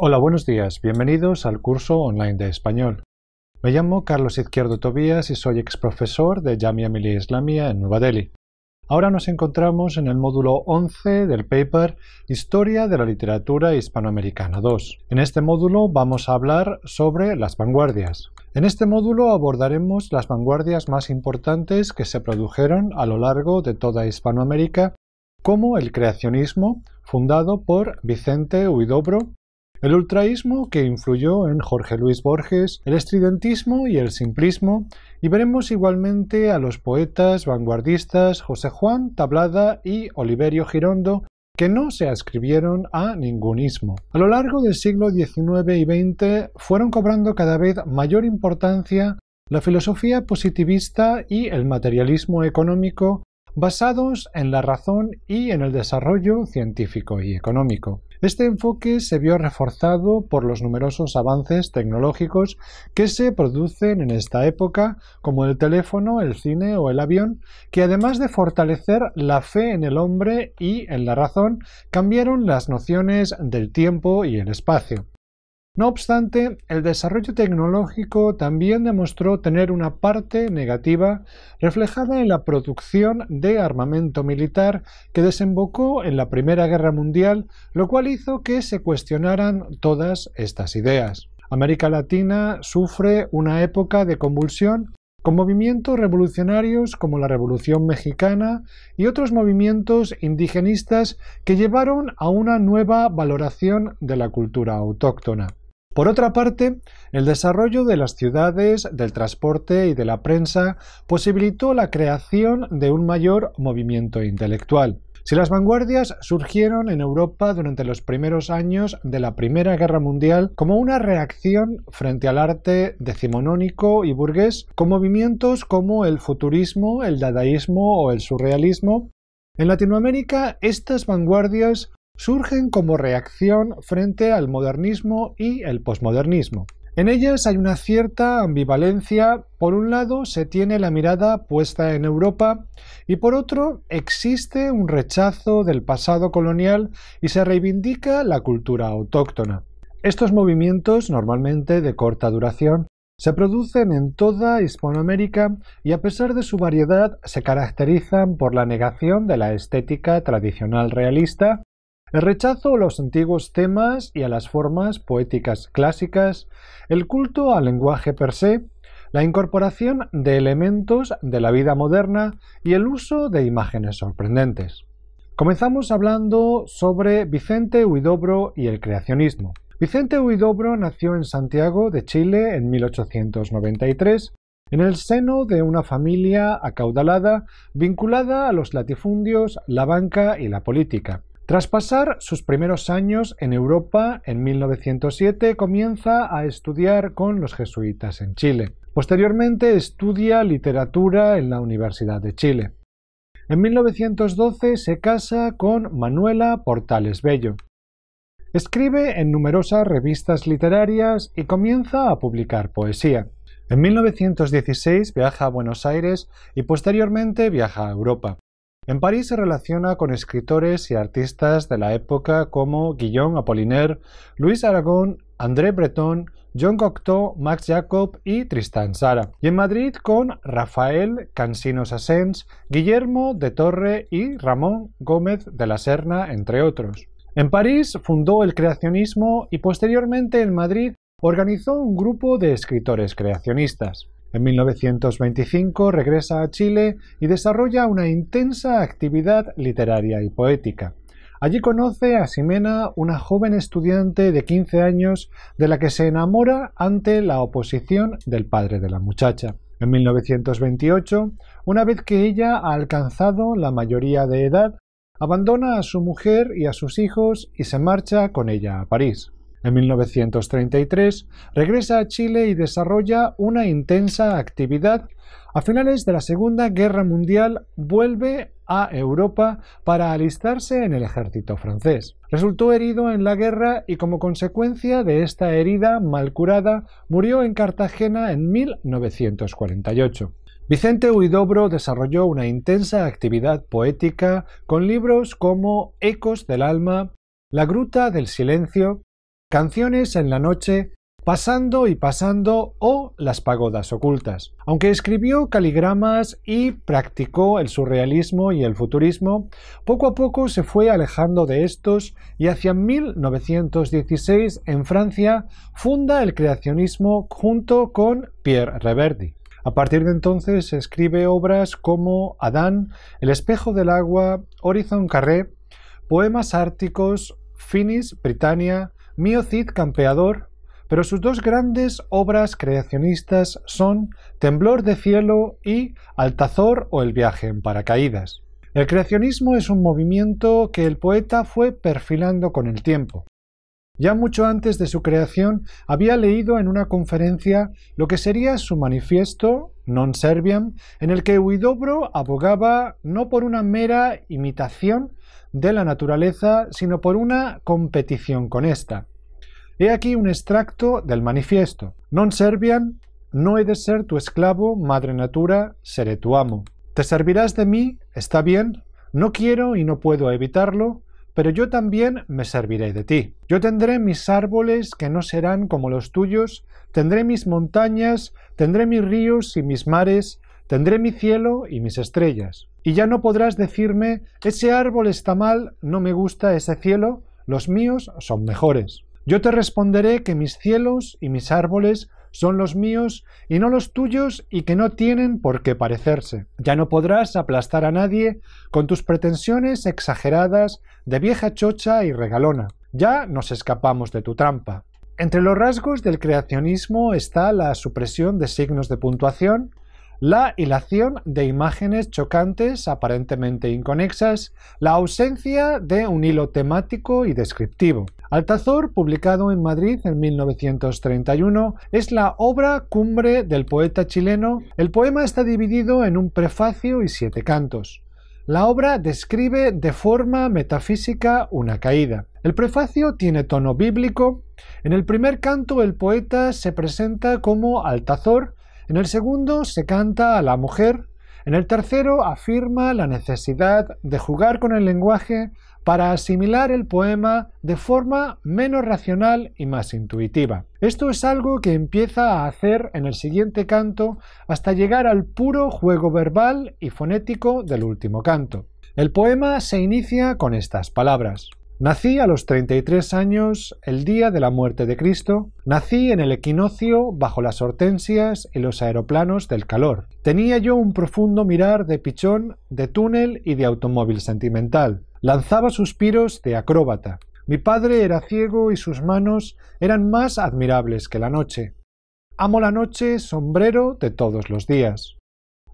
Hola, buenos días. Bienvenidos al curso online de español. Me llamo Carlos Izquierdo Tobías y soy ex profesor de Jamia Millia Islamia en Nueva Delhi. Ahora nos encontramos en el módulo 11 del paper Historia de la Literatura Hispanoamericana 2. En este módulo vamos a hablar sobre las vanguardias. En este módulo abordaremos las vanguardias más importantes que se produjeron a lo largo de toda Hispanoamérica, como el creacionismo, fundado por Vicente Huidobro, el ultraísmo que influyó en Jorge Luis Borges, el estridentismo y el simplismo, y veremos igualmente a los poetas vanguardistas José Juan Tablada y Oliverio Girondo que no se ascribieron a ningún ismo. A lo largo del siglo XIX y XX fueron cobrando cada vez mayor importancia la filosofía positivista y el materialismo económico basados en la razón y en el desarrollo científico y económico. Este enfoque se vio reforzado por los numerosos avances tecnológicos que se producen en esta época, como el teléfono, el cine o el avión, que además de fortalecer la fe en el hombre y en la razón, cambiaron las nociones del tiempo y el espacio. No obstante, el desarrollo tecnológico también demostró tener una parte negativa reflejada en la producción de armamento militar que desembocó en la Primera Guerra Mundial, lo cual hizo que se cuestionaran todas estas ideas. América Latina sufre una época de convulsión con movimientos revolucionarios como la Revolución Mexicana y otros movimientos indigenistas que llevaron a una nueva valoración de la cultura autóctona. Por otra parte, el desarrollo de las ciudades, del transporte y de la prensa posibilitó la creación de un mayor movimiento intelectual. Si las vanguardias surgieron en Europa durante los primeros años de la Primera Guerra Mundial como una reacción frente al arte decimonónico y burgués, con movimientos como el futurismo, el dadaísmo o el surrealismo, en Latinoamérica estas vanguardias surgen como reacción frente al modernismo y el posmodernismo. En ellas hay una cierta ambivalencia. Por un lado, se tiene la mirada puesta en Europa y por otro, existe un rechazo del pasado colonial y se reivindica la cultura autóctona. Estos movimientos, normalmente de corta duración, se producen en toda Hispanoamérica y a pesar de su variedad se caracterizan por la negación de la estética tradicional realista, el rechazo a los antiguos temas y a las formas poéticas clásicas, el culto al lenguaje per se, la incorporación de elementos de la vida moderna y el uso de imágenes sorprendentes. Comenzamos hablando sobre Vicente Huidobro y el creacionismo. Vicente Huidobro nació en Santiago de Chile en 1893, en el seno de una familia acaudalada vinculada a los latifundios, la banca y la política. Tras pasar sus primeros años en Europa, en 1907 comienza a estudiar con los jesuitas en Chile. Posteriormente estudia literatura en la Universidad de Chile. En 1912 se casa con Manuela Portales Bello. Escribe en numerosas revistas literarias y comienza a publicar poesía. En 1916 viaja a Buenos Aires y posteriormente viaja a Europa. En París se relaciona con escritores y artistas de la época como Guillaume Apollinaire, Luis Aragón, André Breton, John Cocteau, Max Jacob y Tristan Sara. Y en Madrid con Rafael Cansinos Sassens, Guillermo de Torre y Ramón Gómez de la Serna, entre otros. En París fundó el creacionismo y posteriormente en Madrid organizó un grupo de escritores creacionistas. En 1925 regresa a Chile y desarrolla una intensa actividad literaria y poética. Allí conoce a Ximena, una joven estudiante de 15 años de la que se enamora ante la oposición del padre de la muchacha. En 1928, una vez que ella ha alcanzado la mayoría de edad, abandona a su mujer y a sus hijos y se marcha con ella a París. En 1933 regresa a Chile y desarrolla una intensa actividad. A finales de la Segunda Guerra Mundial vuelve a Europa para alistarse en el ejército francés. Resultó herido en la guerra y como consecuencia de esta herida mal curada murió en Cartagena en 1948. Vicente Huidobro desarrolló una intensa actividad poética con libros como Ecos del Alma, La Gruta del Silencio, Canciones en la noche, Pasando y Pasando o Las Pagodas Ocultas. Aunque escribió caligramas y practicó el surrealismo y el futurismo, poco a poco se fue alejando de estos y hacia 1916 en Francia funda el creacionismo junto con Pierre Reverdi. A partir de entonces escribe obras como Adán, El espejo del agua, Horizon Carré, Poemas árticos, Finis Britannia, Mio Campeador, pero sus dos grandes obras creacionistas son Temblor de Cielo y Altazor o El viaje en paracaídas. El creacionismo es un movimiento que el poeta fue perfilando con el tiempo. Ya mucho antes de su creación había leído en una conferencia lo que sería su manifiesto Non Serviam, en el que Huidobro abogaba no por una mera imitación, de la naturaleza, sino por una competición con esta. He aquí un extracto del manifiesto. Non serviam, no he de ser tu esclavo, madre natura, seré tu amo. Te servirás de mí, está bien, no quiero y no puedo evitarlo, pero yo también me serviré de ti. Yo tendré mis árboles que no serán como los tuyos, tendré mis montañas, tendré mis ríos y mis mares, tendré mi cielo y mis estrellas. Y ya no podrás decirme, ese árbol está mal, no me gusta ese cielo, los míos son mejores. Yo te responderé que mis cielos y mis árboles son los míos y no los tuyos y que no tienen por qué parecerse. Ya no podrás aplastar a nadie con tus pretensiones exageradas de vieja chocha y regalona. Ya nos escapamos de tu trampa. Entre los rasgos del creacionismo está la supresión de signos de puntuación, la hilación de imágenes chocantes aparentemente inconexas, la ausencia de un hilo temático y descriptivo. Altazor, publicado en Madrid en 1931, es la obra cumbre del poeta chileno. El poema está dividido en un prefacio y siete cantos. La obra describe de forma metafísica una caída. El prefacio tiene tono bíblico. En el primer canto el poeta se presenta como Altazor, en el segundo se canta a la mujer. En el tercero afirma la necesidad de jugar con el lenguaje para asimilar el poema de forma menos racional y más intuitiva. Esto es algo que empieza a hacer en el siguiente canto hasta llegar al puro juego verbal y fonético del último canto. El poema se inicia con estas palabras. Nací a los 33 años, el día de la muerte de Cristo. Nací en el equinoccio, bajo las hortensias y los aeroplanos del calor. Tenía yo un profundo mirar de pichón, de túnel y de automóvil sentimental. Lanzaba suspiros de acróbata. Mi padre era ciego y sus manos eran más admirables que la noche. Amo la noche, sombrero de todos los días.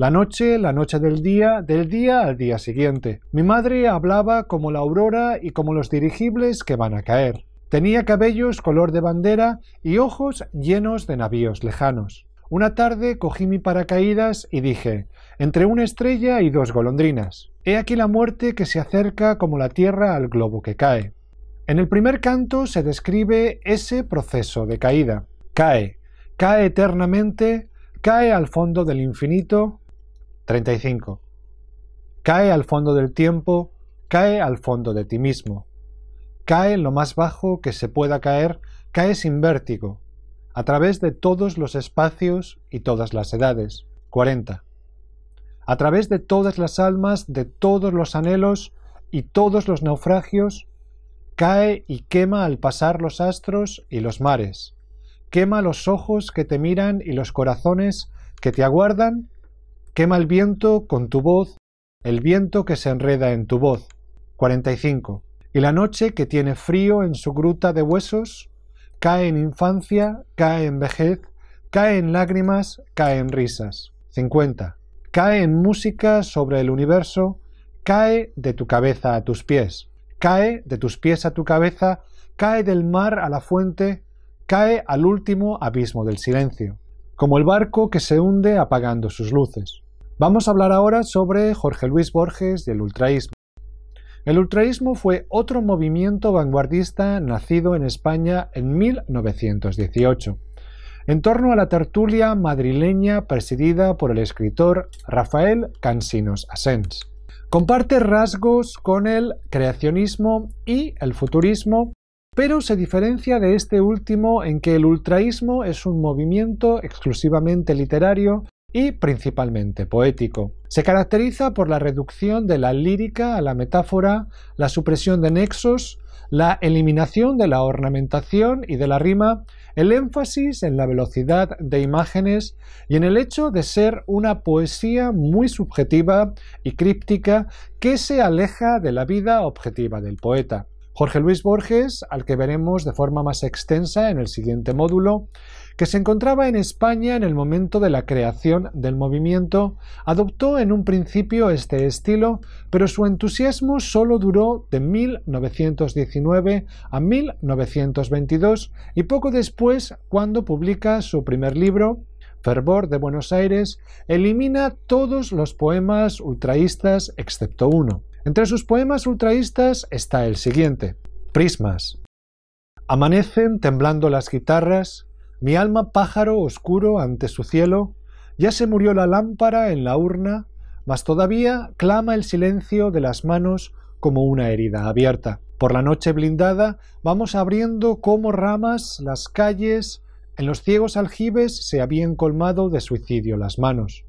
La noche, la noche del día, del día al día siguiente. Mi madre hablaba como la aurora y como los dirigibles que van a caer. Tenía cabellos color de bandera y ojos llenos de navíos lejanos. Una tarde cogí mi paracaídas y dije, entre una estrella y dos golondrinas, he aquí la muerte que se acerca como la tierra al globo que cae. En el primer canto se describe ese proceso de caída. Cae, cae eternamente, cae al fondo del infinito, 35. Cae al fondo del tiempo, cae al fondo de ti mismo. Cae lo más bajo que se pueda caer, cae sin vértigo, a través de todos los espacios y todas las edades. 40. A través de todas las almas, de todos los anhelos y todos los naufragios, cae y quema al pasar los astros y los mares. Quema los ojos que te miran y los corazones que te aguardan Quema el viento con tu voz, el viento que se enreda en tu voz. 45. Y la noche que tiene frío en su gruta de huesos, cae en infancia, cae en vejez, cae en lágrimas, cae en risas. 50. Cae en música sobre el universo, cae de tu cabeza a tus pies, cae de tus pies a tu cabeza, cae del mar a la fuente, cae al último abismo del silencio como el barco que se hunde apagando sus luces. Vamos a hablar ahora sobre Jorge Luis Borges y el ultraísmo. El ultraísmo fue otro movimiento vanguardista nacido en España en 1918, en torno a la tertulia madrileña presidida por el escritor Rafael Cansinos Asens. Comparte rasgos con el creacionismo y el futurismo pero se diferencia de este último en que el ultraísmo es un movimiento exclusivamente literario y principalmente poético. Se caracteriza por la reducción de la lírica a la metáfora, la supresión de nexos, la eliminación de la ornamentación y de la rima, el énfasis en la velocidad de imágenes y en el hecho de ser una poesía muy subjetiva y críptica que se aleja de la vida objetiva del poeta. Jorge Luis Borges, al que veremos de forma más extensa en el siguiente módulo, que se encontraba en España en el momento de la creación del movimiento, adoptó en un principio este estilo, pero su entusiasmo solo duró de 1919 a 1922 y poco después, cuando publica su primer libro, Fervor de Buenos Aires, elimina todos los poemas ultraístas excepto uno. Entre sus poemas ultraístas está el siguiente, Prismas. Amanecen temblando las guitarras, mi alma pájaro oscuro ante su cielo, ya se murió la lámpara en la urna, mas todavía clama el silencio de las manos como una herida abierta. Por la noche blindada vamos abriendo como ramas las calles, en los ciegos aljibes se habían colmado de suicidio las manos.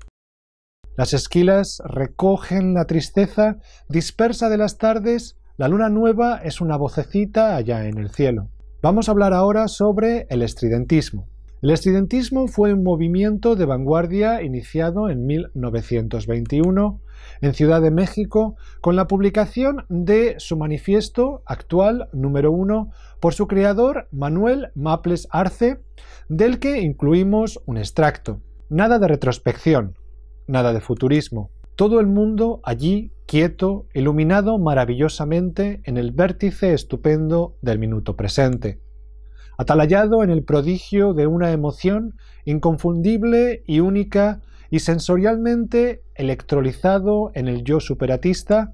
Las esquilas recogen la tristeza dispersa de las tardes, la luna nueva es una vocecita allá en el cielo. Vamos a hablar ahora sobre el estridentismo. El estridentismo fue un movimiento de vanguardia iniciado en 1921 en Ciudad de México con la publicación de su manifiesto actual número 1 por su creador Manuel Maples Arce, del que incluimos un extracto. Nada de retrospección, nada de futurismo. Todo el mundo allí, quieto, iluminado maravillosamente en el vértice estupendo del minuto presente. Atalayado en el prodigio de una emoción inconfundible y única y sensorialmente electrolizado en el yo superatista,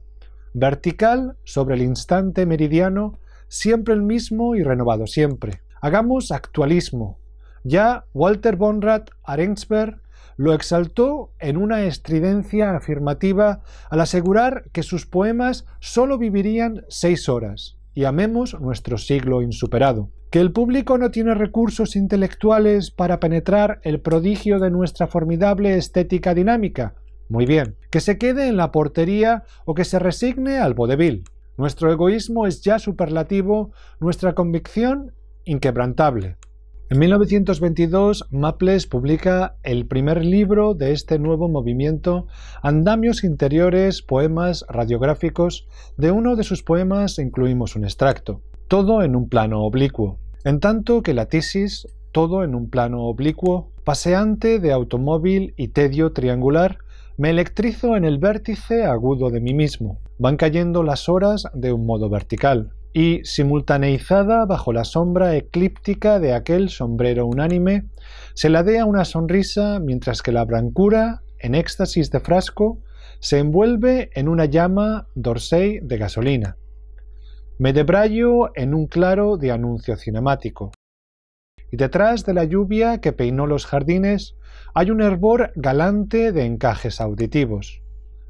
vertical sobre el instante meridiano, siempre el mismo y renovado siempre. Hagamos actualismo. Ya Walter Bonrad, Arensberg, lo exaltó en una estridencia afirmativa al asegurar que sus poemas solo vivirían seis horas y amemos nuestro siglo insuperado. Que el público no tiene recursos intelectuales para penetrar el prodigio de nuestra formidable estética dinámica. Muy bien. Que se quede en la portería o que se resigne al vodevil. Nuestro egoísmo es ya superlativo, nuestra convicción inquebrantable. En 1922, Maples publica el primer libro de este nuevo movimiento, Andamios Interiores, Poemas Radiográficos. De uno de sus poemas incluimos un extracto, todo en un plano oblicuo. En tanto que la tesis, todo en un plano oblicuo, paseante de automóvil y tedio triangular, me electrizo en el vértice agudo de mí mismo. Van cayendo las horas de un modo vertical y simultaneizada bajo la sombra eclíptica de aquel sombrero unánime, se ladea una sonrisa mientras que la brancura, en éxtasis de frasco, se envuelve en una llama d'Orsay de gasolina. Me debrayo en un claro de anuncio cinemático. Y detrás de la lluvia que peinó los jardines hay un hervor galante de encajes auditivos.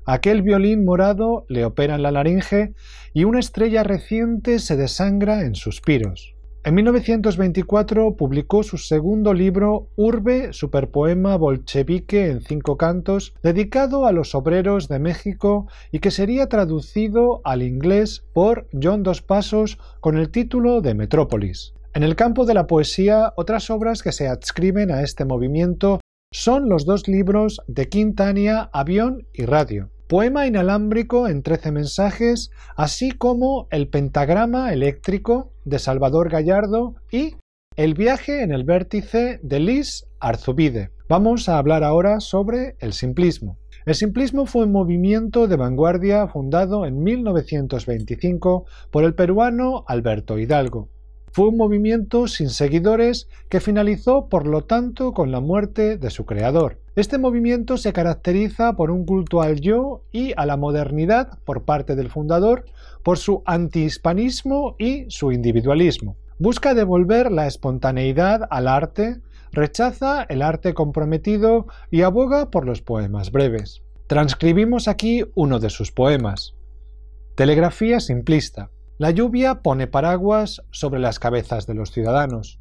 Aquel violín morado le opera en la laringe y una estrella reciente se desangra en suspiros. En 1924 publicó su segundo libro, Urbe, superpoema bolchevique en cinco cantos, dedicado a los obreros de México y que sería traducido al inglés por John Dos Pasos con el título de Metrópolis. En el campo de la poesía, otras obras que se adscriben a este movimiento son los dos libros de Quintania, Avión y Radio poema inalámbrico en 13 mensajes, así como el pentagrama eléctrico de Salvador Gallardo y el viaje en el vértice de Liz Arzubide. Vamos a hablar ahora sobre el simplismo. El simplismo fue un movimiento de vanguardia fundado en 1925 por el peruano Alberto Hidalgo. Fue un movimiento sin seguidores que finalizó, por lo tanto, con la muerte de su creador. Este movimiento se caracteriza por un culto al yo y a la modernidad por parte del fundador, por su antihispanismo y su individualismo. Busca devolver la espontaneidad al arte, rechaza el arte comprometido y aboga por los poemas breves. Transcribimos aquí uno de sus poemas. Telegrafía simplista. La lluvia pone paraguas sobre las cabezas de los ciudadanos.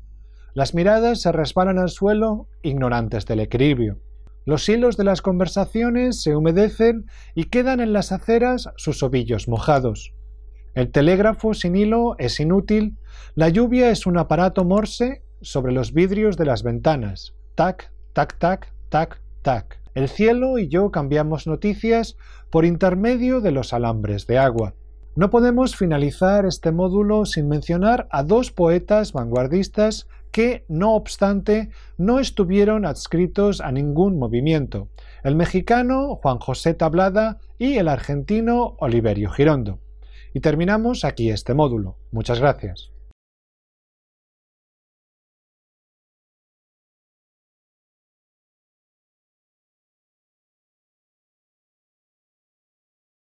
Las miradas se resbalan al suelo, ignorantes del equilibrio. Los hilos de las conversaciones se humedecen y quedan en las aceras sus ovillos mojados. El telégrafo sin hilo es inútil. La lluvia es un aparato morse sobre los vidrios de las ventanas. Tac, tac, tac, tac, tac. El cielo y yo cambiamos noticias por intermedio de los alambres de agua. No podemos finalizar este módulo sin mencionar a dos poetas vanguardistas que, no obstante, no estuvieron adscritos a ningún movimiento, el mexicano Juan José Tablada y el argentino Oliverio Girondo. Y terminamos aquí este módulo. Muchas gracias.